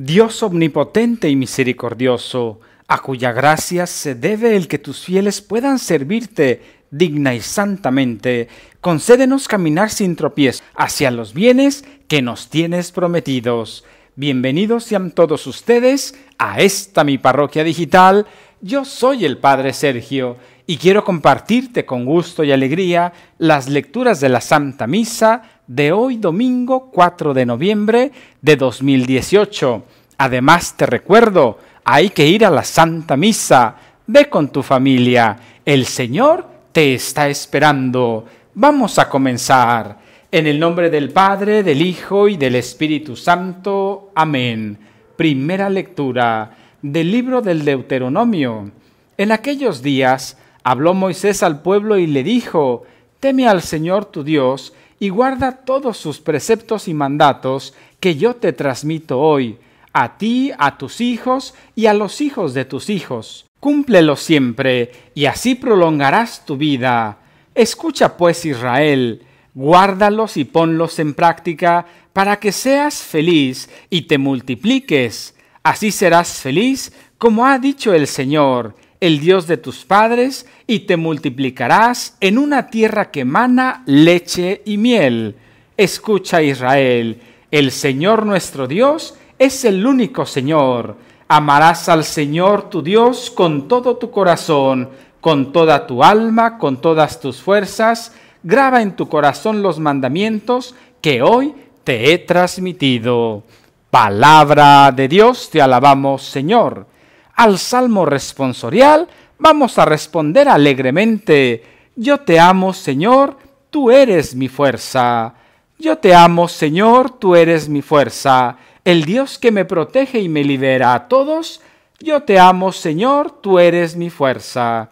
Dios omnipotente y misericordioso, a cuya gracia se debe el que tus fieles puedan servirte digna y santamente, concédenos caminar sin tropiezos hacia los bienes que nos tienes prometidos. Bienvenidos sean todos ustedes a esta mi parroquia digital. Yo soy el Padre Sergio y quiero compartirte con gusto y alegría las lecturas de la Santa Misa de hoy domingo 4 de noviembre de 2018. Además te recuerdo, hay que ir a la Santa Misa, ve con tu familia, el Señor te está esperando. Vamos a comenzar. En el nombre del Padre, del Hijo y del Espíritu Santo. Amén. Primera lectura del libro del Deuteronomio. En aquellos días, Habló Moisés al pueblo y le dijo, Teme al Señor tu Dios y guarda todos sus preceptos y mandatos que yo te transmito hoy, a ti, a tus hijos y a los hijos de tus hijos. Cúmplelos siempre, y así prolongarás tu vida. Escucha pues Israel, guárdalos y ponlos en práctica, para que seas feliz y te multipliques. Así serás feliz, como ha dicho el Señor el Dios de tus padres, y te multiplicarás en una tierra que mana leche y miel. Escucha Israel, el Señor nuestro Dios es el único Señor. Amarás al Señor tu Dios con todo tu corazón, con toda tu alma, con todas tus fuerzas. Graba en tu corazón los mandamientos que hoy te he transmitido. Palabra de Dios, te alabamos Señor al salmo responsorial, vamos a responder alegremente, yo te amo Señor, tú eres mi fuerza. Yo te amo Señor, tú eres mi fuerza, el Dios que me protege y me libera a todos. Yo te amo Señor, tú eres mi fuerza.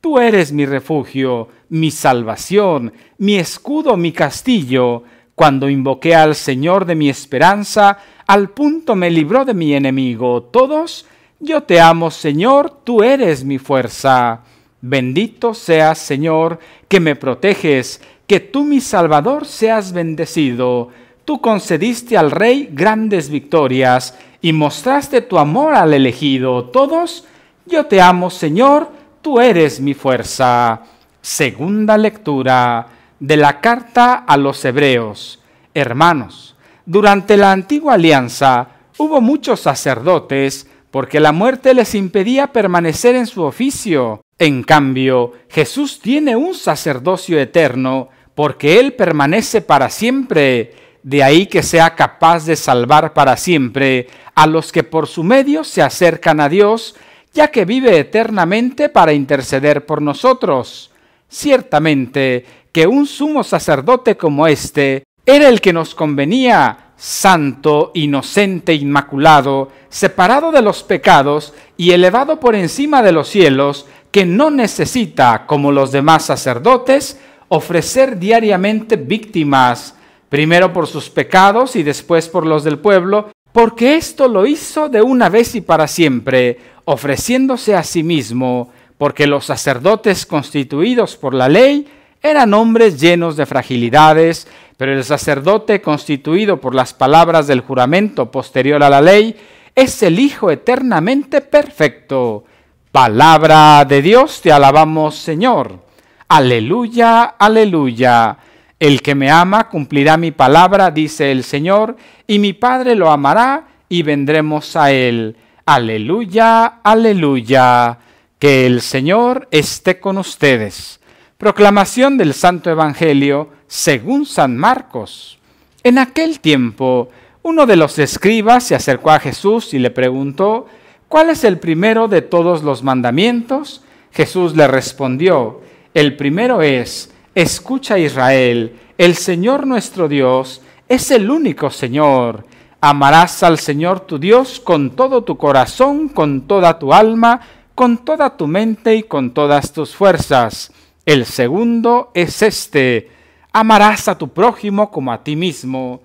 Tú eres mi refugio, mi salvación, mi escudo, mi castillo. Cuando invoqué al Señor de mi esperanza, al punto me libró de mi enemigo. Todos yo te amo, Señor, tú eres mi fuerza. Bendito seas, Señor, que me proteges, que tú, mi Salvador, seas bendecido. Tú concediste al Rey grandes victorias y mostraste tu amor al elegido. Todos, yo te amo, Señor, tú eres mi fuerza. Segunda lectura de la carta a los Hebreos. Hermanos, durante la antigua alianza hubo muchos sacerdotes porque la muerte les impedía permanecer en su oficio. En cambio, Jesús tiene un sacerdocio eterno, porque Él permanece para siempre, de ahí que sea capaz de salvar para siempre a los que por su medio se acercan a Dios, ya que vive eternamente para interceder por nosotros. Ciertamente que un sumo sacerdote como este era el que nos convenía, santo, inocente, inmaculado, separado de los pecados y elevado por encima de los cielos, que no necesita, como los demás sacerdotes, ofrecer diariamente víctimas, primero por sus pecados y después por los del pueblo, porque esto lo hizo de una vez y para siempre, ofreciéndose a sí mismo, porque los sacerdotes constituidos por la ley eran hombres llenos de fragilidades pero el sacerdote constituido por las palabras del juramento posterior a la ley es el Hijo eternamente perfecto. Palabra de Dios, te alabamos Señor. Aleluya, aleluya. El que me ama cumplirá mi palabra, dice el Señor, y mi Padre lo amará y vendremos a él. Aleluya, aleluya. Que el Señor esté con ustedes. Proclamación del Santo Evangelio según San Marcos. En aquel tiempo, uno de los escribas se acercó a Jesús y le preguntó, ¿cuál es el primero de todos los mandamientos? Jesús le respondió, el primero es, escucha Israel, el Señor nuestro Dios es el único Señor. Amarás al Señor tu Dios con todo tu corazón, con toda tu alma, con toda tu mente y con todas tus fuerzas. El segundo es este amarás a tu prójimo como a ti mismo.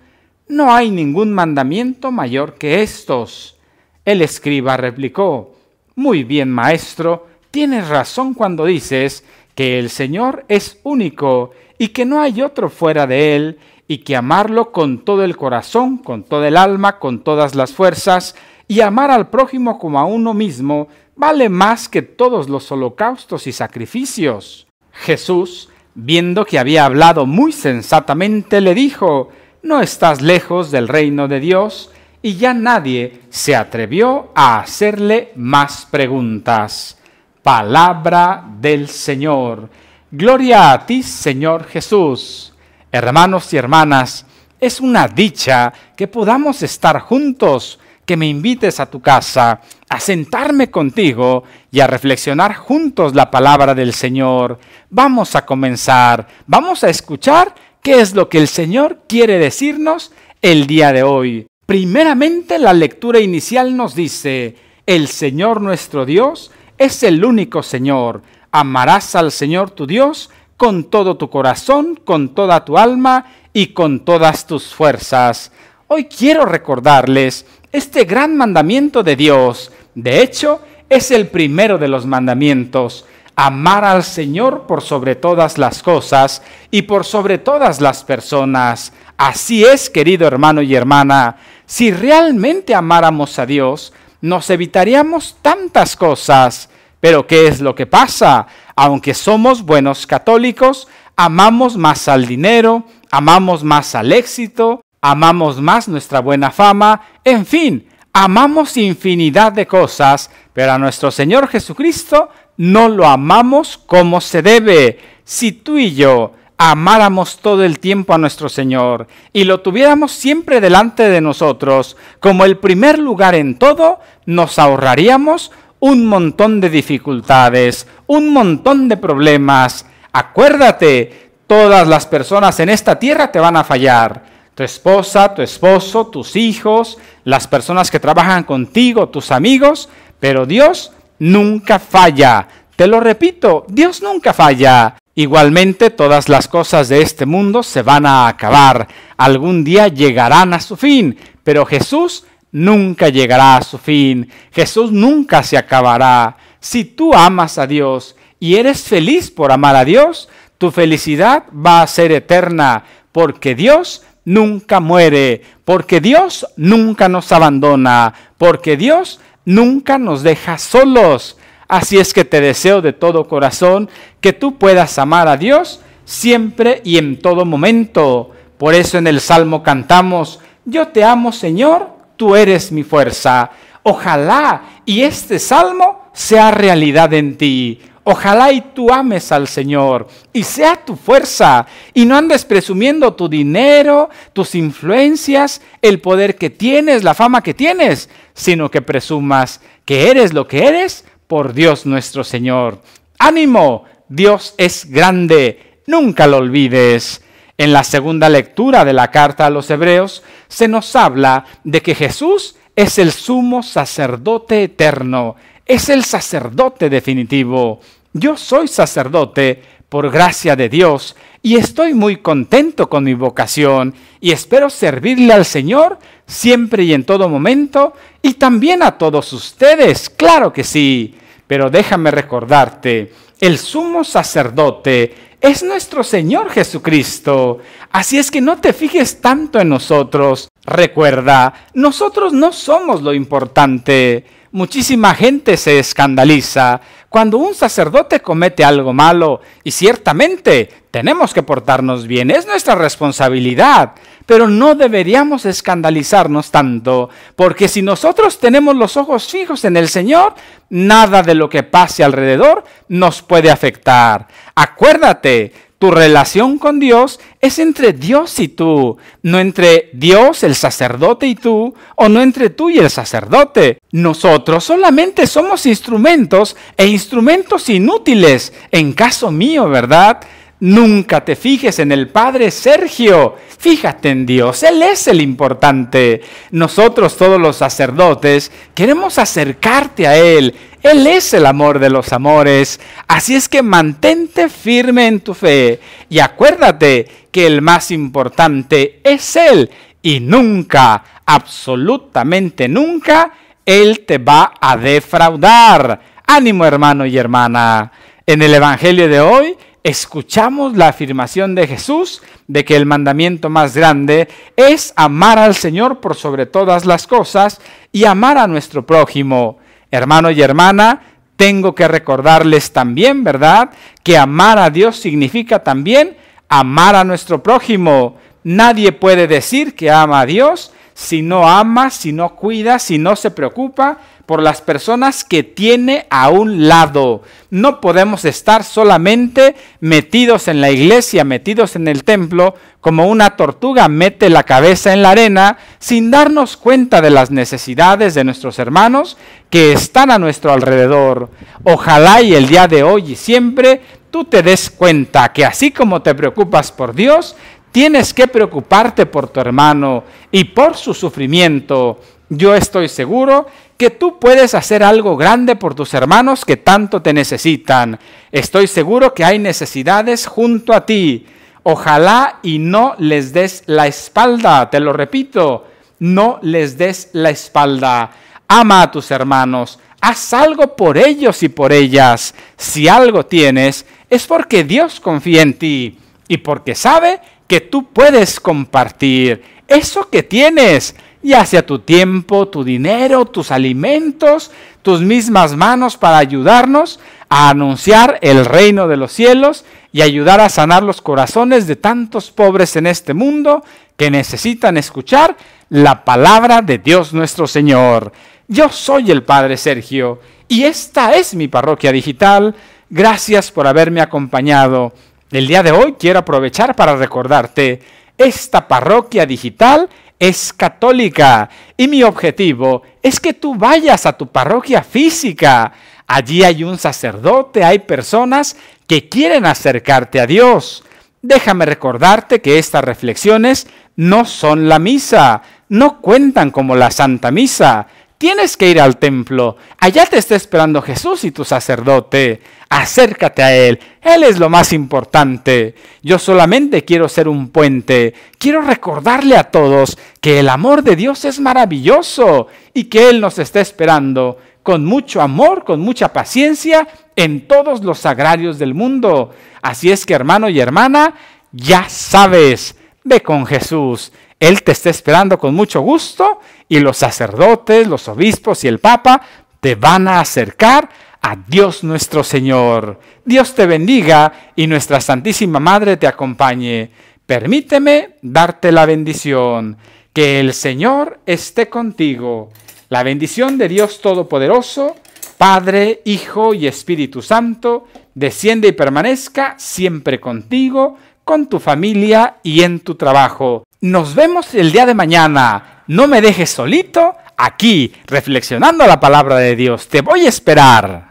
No hay ningún mandamiento mayor que estos. El escriba replicó, Muy bien, maestro, tienes razón cuando dices que el Señor es único y que no hay otro fuera de Él, y que amarlo con todo el corazón, con toda el alma, con todas las fuerzas, y amar al prójimo como a uno mismo, vale más que todos los holocaustos y sacrificios. Jesús viendo que había hablado muy sensatamente, le dijo, No estás lejos del reino de Dios, y ya nadie se atrevió a hacerle más preguntas. Palabra del Señor. Gloria a ti, Señor Jesús. Hermanos y hermanas, es una dicha que podamos estar juntos que me invites a tu casa, a sentarme contigo y a reflexionar juntos la palabra del Señor. Vamos a comenzar, vamos a escuchar qué es lo que el Señor quiere decirnos el día de hoy. Primeramente la lectura inicial nos dice, el Señor nuestro Dios es el único Señor. Amarás al Señor tu Dios con todo tu corazón, con toda tu alma y con todas tus fuerzas. Hoy quiero recordarles este gran mandamiento de Dios. De hecho, es el primero de los mandamientos, amar al Señor por sobre todas las cosas y por sobre todas las personas. Así es, querido hermano y hermana, si realmente amáramos a Dios, nos evitaríamos tantas cosas. Pero ¿qué es lo que pasa? Aunque somos buenos católicos, amamos más al dinero, amamos más al éxito, amamos más nuestra buena fama, en fin, amamos infinidad de cosas, pero a nuestro Señor Jesucristo no lo amamos como se debe. Si tú y yo amáramos todo el tiempo a nuestro Señor y lo tuviéramos siempre delante de nosotros como el primer lugar en todo, nos ahorraríamos un montón de dificultades, un montón de problemas. Acuérdate, todas las personas en esta tierra te van a fallar tu esposa, tu esposo, tus hijos, las personas que trabajan contigo, tus amigos, pero Dios nunca falla. Te lo repito, Dios nunca falla. Igualmente todas las cosas de este mundo se van a acabar, algún día llegarán a su fin, pero Jesús nunca llegará a su fin, Jesús nunca se acabará. Si tú amas a Dios y eres feliz por amar a Dios, tu felicidad va a ser eterna, porque Dios nunca muere, porque Dios nunca nos abandona, porque Dios nunca nos deja solos. Así es que te deseo de todo corazón que tú puedas amar a Dios siempre y en todo momento. Por eso en el Salmo cantamos, yo te amo Señor, tú eres mi fuerza. Ojalá y este Salmo sea realidad en ti. Ojalá y tú ames al Señor y sea tu fuerza y no andes presumiendo tu dinero, tus influencias, el poder que tienes, la fama que tienes, sino que presumas que eres lo que eres por Dios nuestro Señor. Ánimo, Dios es grande, nunca lo olvides. En la segunda lectura de la carta a los Hebreos se nos habla de que Jesús es el sumo sacerdote eterno es el sacerdote definitivo. Yo soy sacerdote por gracia de Dios y estoy muy contento con mi vocación y espero servirle al Señor siempre y en todo momento y también a todos ustedes, claro que sí. Pero déjame recordarte, el sumo sacerdote es nuestro Señor Jesucristo. Así es que no te fijes tanto en nosotros, Recuerda, nosotros no somos lo importante. Muchísima gente se escandaliza cuando un sacerdote comete algo malo y ciertamente tenemos que portarnos bien, es nuestra responsabilidad, pero no deberíamos escandalizarnos tanto, porque si nosotros tenemos los ojos fijos en el Señor, nada de lo que pase alrededor nos puede afectar. Acuérdate tu relación con Dios es entre Dios y tú, no entre Dios, el sacerdote y tú, o no entre tú y el sacerdote. Nosotros solamente somos instrumentos e instrumentos inútiles, en caso mío, ¿verdad? Nunca te fijes en el Padre Sergio, fíjate en Dios, Él es el importante. Nosotros todos los sacerdotes queremos acercarte a Él, Él es el amor de los amores. Así es que mantente firme en tu fe y acuérdate que el más importante es Él y nunca, absolutamente nunca, Él te va a defraudar. Ánimo hermano y hermana. En el Evangelio de hoy, escuchamos la afirmación de Jesús de que el mandamiento más grande es amar al Señor por sobre todas las cosas y amar a nuestro prójimo. Hermano y hermana, tengo que recordarles también, ¿verdad?, que amar a Dios significa también amar a nuestro prójimo. Nadie puede decir que ama a Dios si no ama, si no cuida, si no se preocupa por las personas que tiene a un lado. No podemos estar solamente metidos en la iglesia, metidos en el templo, como una tortuga mete la cabeza en la arena, sin darnos cuenta de las necesidades de nuestros hermanos que están a nuestro alrededor. Ojalá y el día de hoy y siempre tú te des cuenta que así como te preocupas por Dios, Tienes que preocuparte por tu hermano y por su sufrimiento. Yo estoy seguro que tú puedes hacer algo grande por tus hermanos que tanto te necesitan. Estoy seguro que hay necesidades junto a ti. Ojalá y no les des la espalda, te lo repito, no les des la espalda. Ama a tus hermanos, haz algo por ellos y por ellas. Si algo tienes, es porque Dios confía en ti y porque sabe que tú puedes compartir eso que tienes, ya sea tu tiempo, tu dinero, tus alimentos, tus mismas manos para ayudarnos a anunciar el reino de los cielos y ayudar a sanar los corazones de tantos pobres en este mundo que necesitan escuchar la palabra de Dios nuestro Señor. Yo soy el Padre Sergio y esta es mi parroquia digital. Gracias por haberme acompañado. El día de hoy quiero aprovechar para recordarte, esta parroquia digital es católica y mi objetivo es que tú vayas a tu parroquia física. Allí hay un sacerdote, hay personas que quieren acercarte a Dios. Déjame recordarte que estas reflexiones no son la misa, no cuentan como la Santa Misa. Tienes que ir al templo. Allá te está esperando Jesús y tu sacerdote. Acércate a Él. Él es lo más importante. Yo solamente quiero ser un puente. Quiero recordarle a todos que el amor de Dios es maravilloso y que Él nos está esperando con mucho amor, con mucha paciencia en todos los sagrarios del mundo. Así es que hermano y hermana, ya sabes, ve con Jesús. Él te está esperando con mucho gusto y los sacerdotes, los obispos y el Papa te van a acercar a Dios nuestro Señor. Dios te bendiga y nuestra Santísima Madre te acompañe. Permíteme darte la bendición. Que el Señor esté contigo. La bendición de Dios Todopoderoso, Padre, Hijo y Espíritu Santo, desciende y permanezca siempre contigo, con tu familia y en tu trabajo. Nos vemos el día de mañana. No me dejes solito aquí, reflexionando la palabra de Dios. Te voy a esperar.